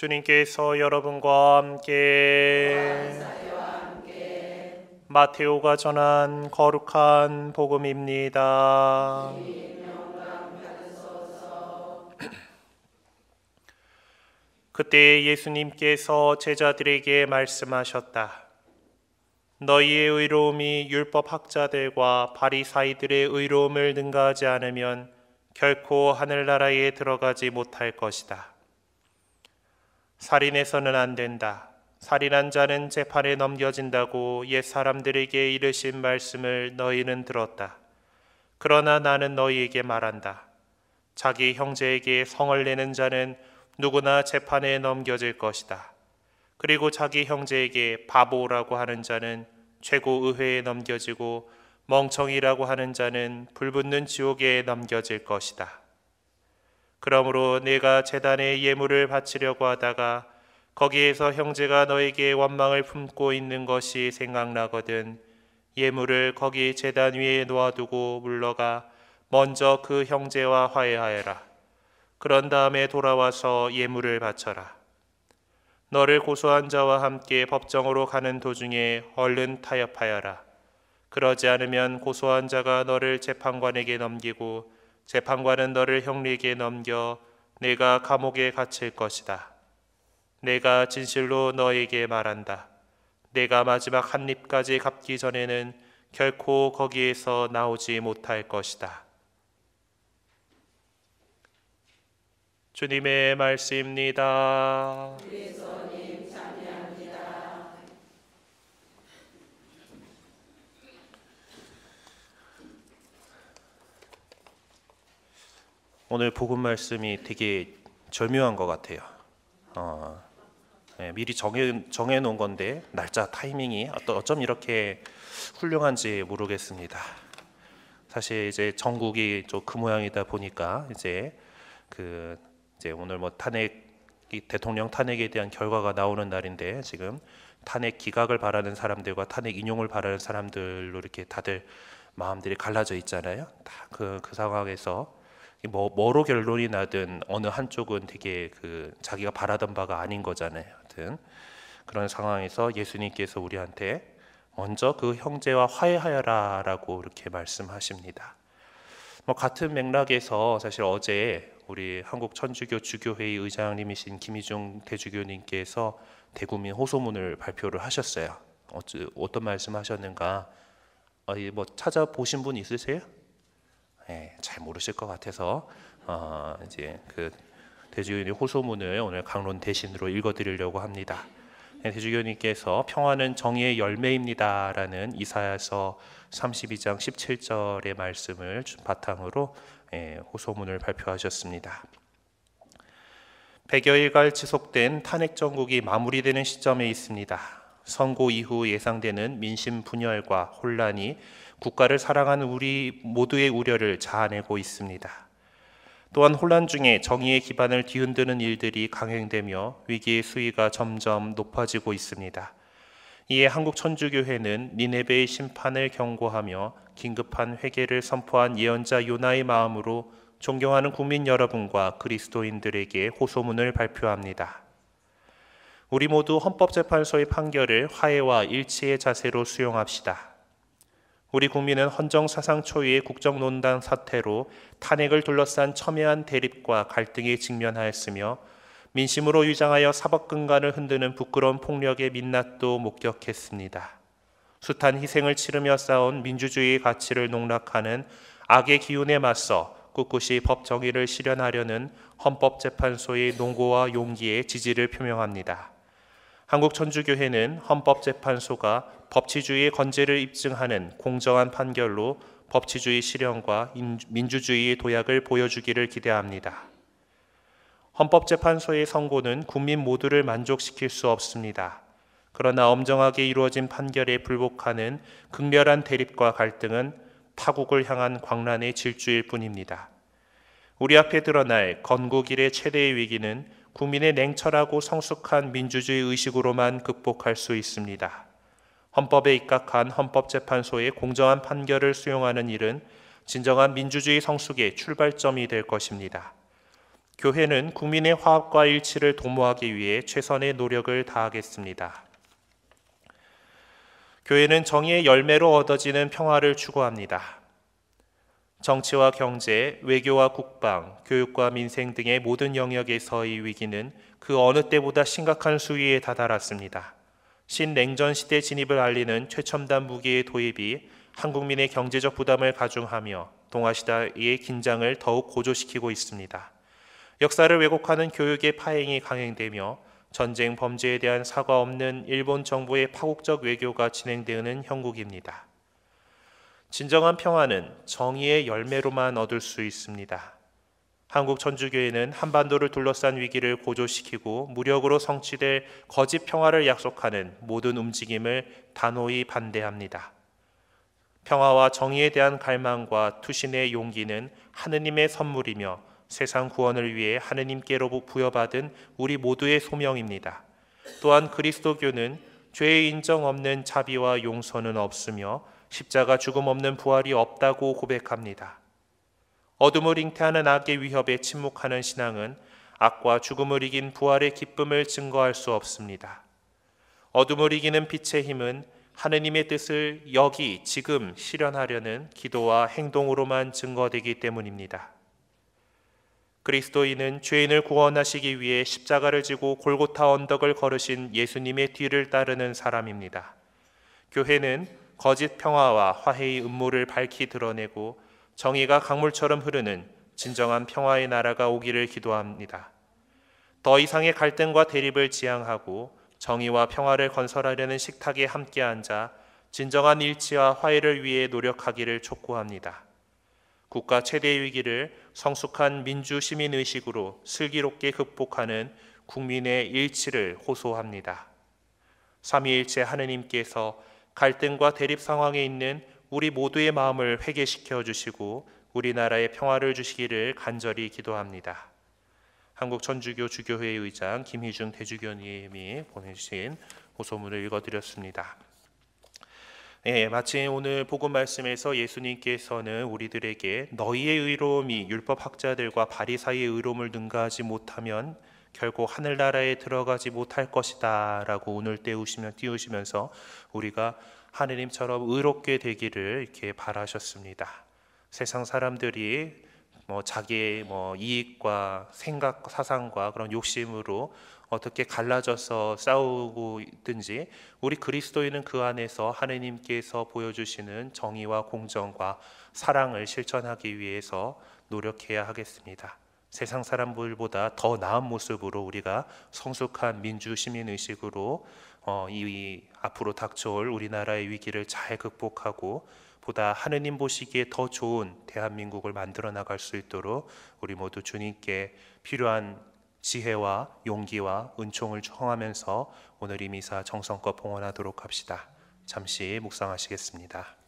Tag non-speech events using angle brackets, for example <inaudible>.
주님께서 여러분과 함께 마테오가 전한 거룩한 복음입니다. <clears throat> 그때 예수님께서 제자들에게 말씀하셨다. 너희의 의로움이 율법 학자들과 바리사이들의 의로움을 능가하지 않으면 결코 하늘나라에 들어가지 못할 것이다. 살인해서는 안 된다. 살인한 자는 재판에 넘겨진다고 옛 사람들에게 이르신 말씀을 너희는 들었다. 그러나 나는 너희에게 말한다. 자기 형제에게 성을 내는 자는 누구나 재판에 넘겨질 것이다. 그리고 자기 형제에게 바보라고 하는 자는 최고 의회에 넘겨지고 멍청이라고 하는 자는 불붙는 지옥에 넘겨질 것이다. 그러므로 네가 재단에 예물을 바치려고 하다가 거기에서 형제가 너에게 원망을 품고 있는 것이 생각나거든 예물을 거기 재단 위에 놓아두고 물러가 먼저 그 형제와 화해하여라. 그런 다음에 돌아와서 예물을 바쳐라. 너를 고소한 자와 함께 법정으로 가는 도중에 얼른 타협하여라. 그러지 않으면 고소한 자가 너를 재판관에게 넘기고 재판관은 너를 형리에게 넘겨 내가 감옥에 갇힐 것이다. 내가 진실로 너에게 말한다. 내가 마지막 한 입까지 갚기 전에는 결코 거기에서 나오지 못할 것이다. 주님의 말씀입니다. 오늘 복음 말씀이 되게 절묘한 것 같아요. 어, 네, 미리 정해 정해 놓은 건데 날짜 타이밍이 어쩜 이렇게 훌륭한지 모르겠습니다. 사실 이제 전국이 좀그 모양이다 보니까 이제 그 이제 오늘 뭐 탄핵 대통령 탄핵에 대한 결과가 나오는 날인데 지금 탄핵 기각을 바라는 사람들과 탄핵 인용을 바라는 사람들로 이렇게 다들 마음들이 갈라져 있잖아요. 그그그 그 상황에서 뭐 뭐로 결론이 나든 어느 한쪽은 되게 그 자기가 바라던 바가 아닌 거잖아요. 하여튼 그런 상황에서 예수님께서 우리한테 먼저 그 형제와 화해하여라라고 이렇게 말씀하십니다. 뭐 같은 맥락에서 사실 어제 우리 한국 천주교 주교회의 의장님이신 김희중 대주교님께서 대구민 호소문을 발표를 하셨어요. 어떤 말씀하셨는가? 어, 뭐 찾아보신 분 있으세요? 예, 잘 모르실 것 같아서 어, 이제 그 대주교님 호소문을 오늘 강론 대신으로 읽어드리려고 합니다. 네, 대주교님께서 평화는 정의의 열매입니다라는 이사야서 32장 17절의 말씀을 바탕으로 예, 호소문을 발표하셨습니다. 1여일간 지속된 탄핵 정국이 마무리되는 시점에 있습니다. 선고 이후 예상되는 민심 분열과 혼란이 국가를 사랑하는 우리 모두의 우려를 자아내고 있습니다. 또한 혼란 중에 정의의 기반을 뒤흔드는 일들이 강행되며 위기의 수위가 점점 높아지고 있습니다. 이에 한국 천주교회는 니네베의 심판을 경고하며 긴급한 회개를 선포한 예언자 요나의 마음으로 존경하는 국민 여러분과 그리스도인들에게 호소문을 발표합니다. 우리 모두 헌법재판소의 판결을 화해와 일치의 자세로 수용합시다. 우리 국민은 헌정 사상 초유의 국정논단 사태로 탄핵을 둘러싼 첨예한 대립과 갈등에 직면하였으며 민심으로 위장하여 사법 근간을 흔드는 부끄러운 폭력의 민낯도 목격했습니다. 숱한 희생을 치르며 쌓은 민주주의의 가치를 농락하는 악의 기운에 맞서 꿋꿋이 법 정의를 실현하려는 헌법재판소의 농고와 용기에 지지를 표명합니다. 한국천주교회는 헌법재판소가 법치주의 의 건재를 입증하는 공정한 판결로 법치주의 실현과 민주주의의 도약을 보여주기를 기대합니다. 헌법재판소의 선고는 국민 모두를 만족시킬 수 없습니다. 그러나 엄정하게 이루어진 판결에 불복하는 극렬한 대립과 갈등은 파국을 향한 광란의 질주일 뿐입니다. 우리 앞에 드러날 건국일의 최대의 위기는 국민의 냉철하고 성숙한 민주주의 의식으로만 극복할 수 있습니다. 헌법에 입각한 헌법재판소의 공정한 판결을 수용하는 일은 진정한 민주주의 성숙의 출발점이 될 것입니다. 교회는 국민의 화합과 일치를 도모하기 위해 최선의 노력을 다하겠습니다. 교회는 정의의 열매로 얻어지는 평화를 추구합니다. 정치와 경제, 외교와 국방, 교육과 민생 등의 모든 영역에서의 위기는 그 어느 때보다 심각한 수위에 다다랐습니다. 신냉전 시대 진입을 알리는 최첨단 무기의 도입이 한국민의 경제적 부담을 가중하며 동아시다의 긴장을 더욱 고조시키고 있습니다. 역사를 왜곡하는 교육의 파행이 강행되며 전쟁 범죄에 대한 사과 없는 일본 정부의 파국적 외교가 진행되는 형국입니다. 진정한 평화는 정의의 열매로만 얻을 수 있습니다. 한국 천주교회는 한반도를 둘러싼 위기를 고조시키고 무력으로 성취될 거짓 평화를 약속하는 모든 움직임을 단호히 반대합니다. 평화와 정의에 대한 갈망과 투신의 용기는 하느님의 선물이며 세상 구원을 위해 하느님께로 부여받은 우리 모두의 소명입니다. 또한 그리스도교는 죄의 인정 없는 자비와 용서는 없으며 십자가 죽음 없는 부활이 없다고 고백합니다. 어둠을 잉태하는 악의 위협에 침묵하는 신앙은 악과 죽음을 이긴 부활의 기쁨을 증거할 수 없습니다. 어둠을 이기는 빛의 힘은 하느님의 뜻을 여기 지금 실현하려는 기도와 행동으로만 증거되기 때문입니다. 그리스도인은 죄인을 구원하시기 위해 십자가를 지고 골고타 언덕을 걸으신 예수님의 뒤를 따르는 사람입니다. 교회는 거짓 평화와 화해의 음모를 밝히 드러내고 정의가 강물처럼 흐르는 진정한 평화의 나라가 오기를 기도합니다. 더 이상의 갈등과 대립을 지향하고 정의와 평화를 건설하려는 식탁에 함께 앉아 진정한 일치와 화해를 위해 노력하기를 촉구합니다. 국가 최대 위기를 성숙한 민주 시민 의식으로 슬기롭게 극복하는 국민의 일치를 호소합니다. 삼위일체 하느님께서 갈등과 대립 상황에 있는 우리 모두의 마음을 회개시켜 주시고 우리나라의 평화를 주시기를 간절히 기도합니다. 한국 천주교 주교회 의장 김희중 대주교님이 보내주신 호소문을 읽어드렸습니다. 예, 마침 오늘 복음 말씀에서 예수님께서는 우리들에게 너희의 의로움이 율법 학자들과 바리사의 의로움을 능가하지 못하면 결코 하늘나라에 들어가지 못할 것이다라고 오늘 때우시면 띄우시면서 우리가 하느님처럼 의롭게 되기를 이렇게 바라셨습니다. 세상 사람들이 뭐 자기의 뭐 이익과 생각, 사상과 그런 욕심으로 어떻게 갈라져서 싸우고 있든지 우리 그리스도인은 그 안에서 하느님께서 보여주시는 정의와 공정과 사랑을 실천하기 위해서 노력해야 하겠습니다. 세상 사람들보다 더 나은 모습으로 우리가 성숙한 민주 시민 의식으로 어, 이 앞으로 닥쳐올 우리나라의 위기를 잘 극복하고 보다 하느님 보시기에 더 좋은 대한민국을 만들어 나갈 수 있도록 우리 모두 주님께 필요한 지혜와 용기와 은총을 청하면서 오늘 이 미사 정성껏 봉헌하도록 합시다. 잠시 묵상하시겠습니다.